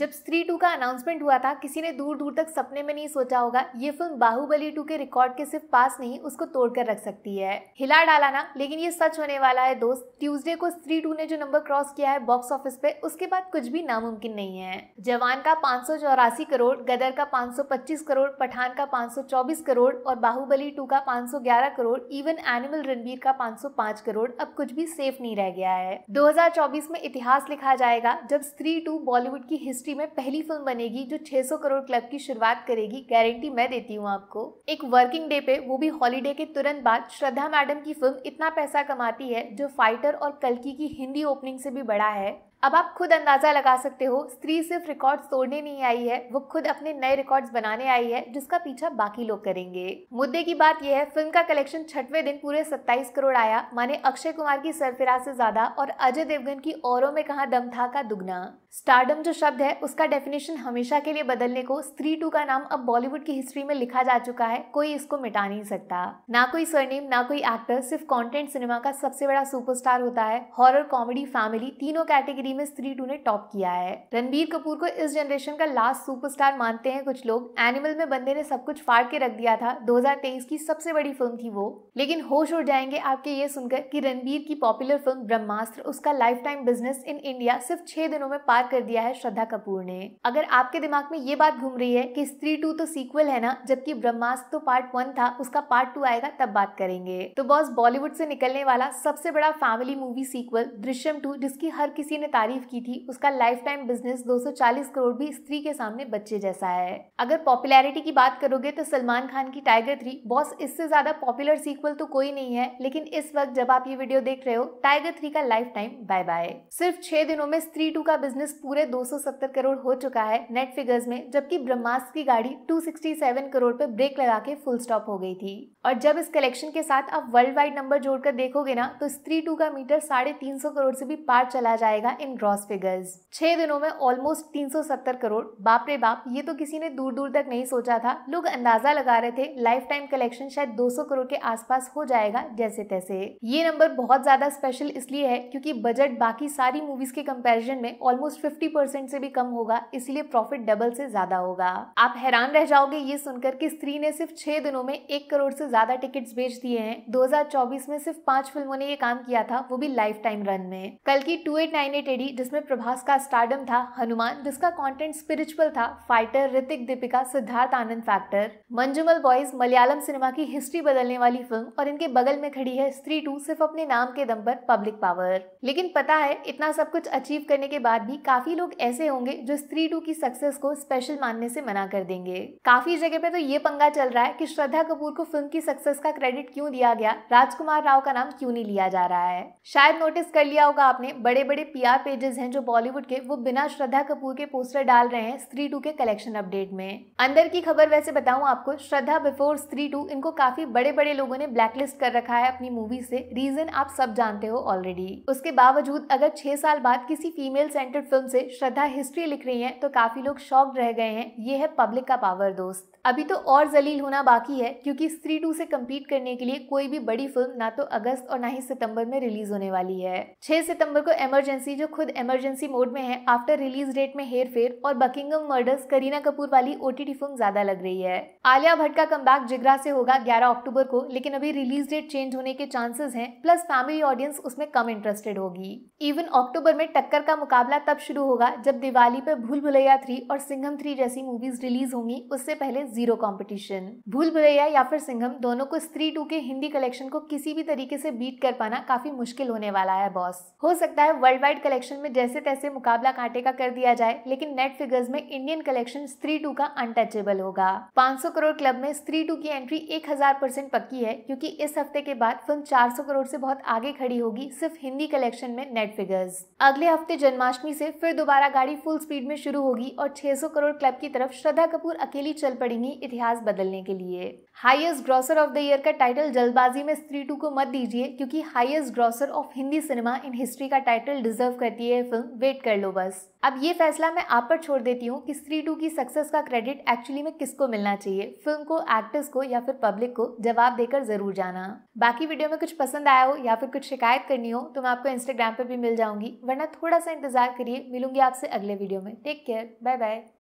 जब स्त्री टू का अनाउंसमेंट हुआ था किसी ने दूर दूर तक सपने में नहीं सोचा होगा ये फिल्म बाहुबली टू के रिकॉर्ड के सिर्फ पास नहीं उसको तोड़कर रख सकती है हिला डाला ना लेकिन ये सच होने वाला है दोस्त ट्यूसडे को स्त्री टू ने जो नंबर क्रॉस किया है बॉक्स ऑफिस पे उसके बाद कुछ भी नामुमकिन नहीं है जवान का पाँच करोड़ गदर का पाँच करोड़ पठान का पाँच करोड़ और बाहुबली टू का पाँच करोड़ इवन एनिमल रणबीर का पाँच करोड़ अब कुछ भी सेफ नहीं रह गया है दो में इतिहास लिखा जाएगा जब स्त्री टू बॉलीवुड की हिस्ट्री हिस्ट्री में पहली फिल्म बनेगी जो 600 करोड़ क्लब की शुरुआत करेगी गारंटी मैं देती हूँ आपको एक वर्किंग डे पे वो भी हॉलीडे के तुरंत बाद श्रद्धा मैडम की फिल्म इतना पैसा कमाती है जो फाइटर और कलकी की हिंदी ओपनिंग से भी बड़ा है अब आप खुद अंदाज़ा लगा सकते हो स्त्री सिर्फ रिकॉर्ड्स तोड़ने नहीं आई है वो खुद अपने नए रिकॉर्ड्स बनाने आई है जिसका पीछा बाकी लोग करेंगे मुद्दे की बात यह है फिल्म का कलेक्शन छठवे दिन पूरे 27 करोड़ आया माने अक्षय कुमार की सरफिराज से ज्यादा और अजय देवगन की औरों में कहा दम था का दुगना स्टारडम जो शब्द है उसका डेफिनेशन हमेशा के लिए बदलने को स्त्री टू का नाम अब बॉलीवुड की हिस्ट्री में लिखा जा चुका है कोई इसको मिटा नहीं सकता ना कोई सरनेम ना कोई एक्टर सिर्फ कॉन्टेंट सिनेमा का सबसे बड़ा सुपरस्टार होता है हॉरर कॉमेडी फैमिली तीनों कैटेगरी कैटेगरी में स्त्री टू ने टॉप किया है रणबीर कपूर को इस जनरेशन का लास्ट सुपरस्टार मानते हैं कुछ लोग एनिमल में बंदे ने सब कुछ फाड़ के रख दिया था 2023 की सबसे बड़ी फिल्म थी वो लेकिन होश उड़ जाएंगे आपके ये सुनकर कि रणबीर की पॉपुलर फिल्म ब्रह्मास्त्र उसका lifetime business in India सिर्फ छह दिनों में पार कर दिया है श्रद्धा कपूर ने अगर आपके दिमाग में ये बात घूम रही है की स्त्री टू तो सीक्वल है ना जबकि ब्रह्मास्त्र तो पार्ट वन था उसका पार्ट टू आएगा तब बात करेंगे तो बॉस बॉलीवुड से निकलने वाला सबसे बड़ा family movie sequel Drishyam two जिसकी हर किसी ने तारीफ की थी उसका लाइफ टाइम बिजनेस 240 करोड़ भी स्त्री के सामने बच्चे जैसा है अगर पॉपुलैरिटी की बात करोगे तो सलमान खान की टाइगर थ्री बॉस इससे ज्यादा पॉपुलर सीक्वल तो कोई नहीं है लेकिन इस वक्त जब आप ये वीडियो देख रहे हो टाइगर थ्री का लाइफ टाइम बाय बाय सिर्फ छह दिनों में स्त्री टू का बिजनेस पूरे 270 करोड़ हो चुका है नेट फिगर्स में जबकि ब्रह्मास्त्र की गाड़ी 267 करोड़ पे ब्रेक लगा के फुल स्टॉप हो गई थी और जब इस कलेक्शन के साथ आप वर्ल्ड वाइड नंबर जोड़कर देखोगे ना तो स्त्री टू का मीटर साढ़े तीन सौ करोड़ से भी पार चला जाएगा इन इन ग्रॉस फिगर्स छह दिनों में ऑलमोस्ट 370 करोड़ बाप रे बाप ये तो किसी ने दूर दूर तक नहीं सोचा था लोग अंदाजा लगा रहे थे लाइफ टाइम कलेक्शन शायद 200 करोड़ के आसपास हो जाएगा जैसे तैसे ये नंबर बहुत ज्यादा स्पेशल इसलिए है क्योंकि बजट बाकी सारी मूवीज के कंपेरिजन में ऑलमोस्ट फिफ्टी परसेंट से भी कम होगा इसलिए प्रॉफिट डबल से ज्यादा होगा आप हैरान रह जाओगे ये सुनकर की स्त्री ने सिर्फ छह दिनों में एक करोड़ से ज्यादा टिकट बेच दिए हैं दो में सिर्फ पांच फिल्मों ने ये काम किया था वो भी लाइफ टाइम रन में कल की two eight nine eight comedy जिसमें प्रभास का स्टार्डम था हनुमान जिसका कंटेंट स्पिरिचुअल था fighter Hrithik Deepika Siddharth Anand factor Manjummel boys Malayalam cinema की हिस्ट्री बदलने वाली फिल्म और इनके बगल में खड़ी है स्त्री टू सिर्फ अपने नाम के दम पर पब्लिक पावर लेकिन पता है इतना सब कुछ अचीव करने के बाद भी काफी लोग ऐसे होंगे जो स्त्री टू की सक्सेस को स्पेशल मानने से मना कर देंगे काफी जगह पे तो ये पंगा चल रहा है की श्रद्धा कपूर को फिल्म की सक्सेस का क्रेडिट क्यूँ दिया गया राजकुमार राव का नाम क्यूँ नहीं लिया जा रहा है शायद नोटिस कर लिया होगा आपने बड़े बड़े पी पेजेस हैं जो बॉलीवुड के वो बिना श्रद्धा कपूर के पोस्टर डाल रहे हैं स्त्री टू के कलेक्शन अपडेट में अंदर की खबर वैसे बताऊं आपको श्रद्धा बिफोर स्त्री टू इनको काफी बड़े बड़े लोगों ने ब्लैकलिस्ट कर रखा है अपनी मूवी से रीजन आप सब जानते हो ऑलरेडी उसके बावजूद अगर छह साल बाद किसी फीमेल सेंटर्ड फिल्म से श्रद्धा हिस्ट्री लिख रही है तो काफी लोग शॉक्ड रह गए हैं ये है पब्लिक का पावर दोस्त अभी तो और जलील होना बाकी है क्योंकि स्त्री टू से कम्पीट करने के लिए कोई भी बड़ी फिल्म ना तो अगस्त और ना ही सितंबर में रिलीज होने वाली है 6 सितंबर को इमरजेंसी जो खुद इमरजेंसी मोड में है आफ्टर रिलीज डेट में हेर फेर और बकिंगम मर्डर्स करीना कपूर वाली ओटीटी फिल्म ज्यादा लग रही है आलिया भट्ट का कम जिगरा से होगा ग्यारह अक्टूबर को लेकिन अभी रिलीज डेट चेंज होने के चांसेस है प्लस फैमिली ऑडियंस उसमें कम इंटरेस्टेड होगी इवन अक्टूबर में टक्कर का मुकाबला तब शुरू होगा जब दिवाली पर भूल भुलैया थ्री और सिंघम थ्री जैसी मूवीज रिलीज होंगी उससे पहले जीरो कंपटीशन भूल भुलैया या फिर सिंघम दोनों को स्त्री टू के हिंदी कलेक्शन को किसी भी तरीके से बीट कर पाना काफी मुश्किल होने वाला है बॉस हो सकता है वर्ल्ड वाइड कलेक्शन में जैसे तैसे मुकाबला कांटे का कर दिया जाए लेकिन नेट फिगर्स में इंडियन कलेक्शन स्त्री टू का अनटचेबल होगा पांच करोड़ क्लब में स्त्री टू की एंट्री एक परसेंट पक्की है क्योंकि इस हफ्ते के बाद फिल्म चार करोड़ से बहुत आगे खड़ी होगी सिर्फ हिंदी कलेक्शन में नेट फिगर्स अगले हफ्ते जन्माष्टमी से फिर दोबारा गाड़ी फुल स्पीड में शुरू होगी और 600 करोड़ क्लब की तरफ श्रद्धा कपूर अकेली चल पड़ेंगी करेंगी इतिहास बदलने के लिए highest grosser of the year का टाइटल जल्दबाजी में स्त्री टू को मत दीजिए क्योंकि highest grosser of Hindi cinema in history का टाइटल डिजर्व करती है फिल्म वेट कर लो बस अब ये फैसला मैं आप पर छोड़ देती हूँ कि स्त्री टू की सक्सेस का क्रेडिट एक्चुअली में किसको मिलना चाहिए फिल्म को एक्टर्स को या फिर पब्लिक को जवाब देकर जरूर जाना बाकी वीडियो में कुछ पसंद आया हो या फिर कुछ शिकायत करनी हो तो मैं आपको इंस्टाग्राम पर भी मिल जाऊंगी वरना थोड़ा सा इंतजार करिए मिलूंगी आपसे अगले वीडियो में टेक केयर बाय बाय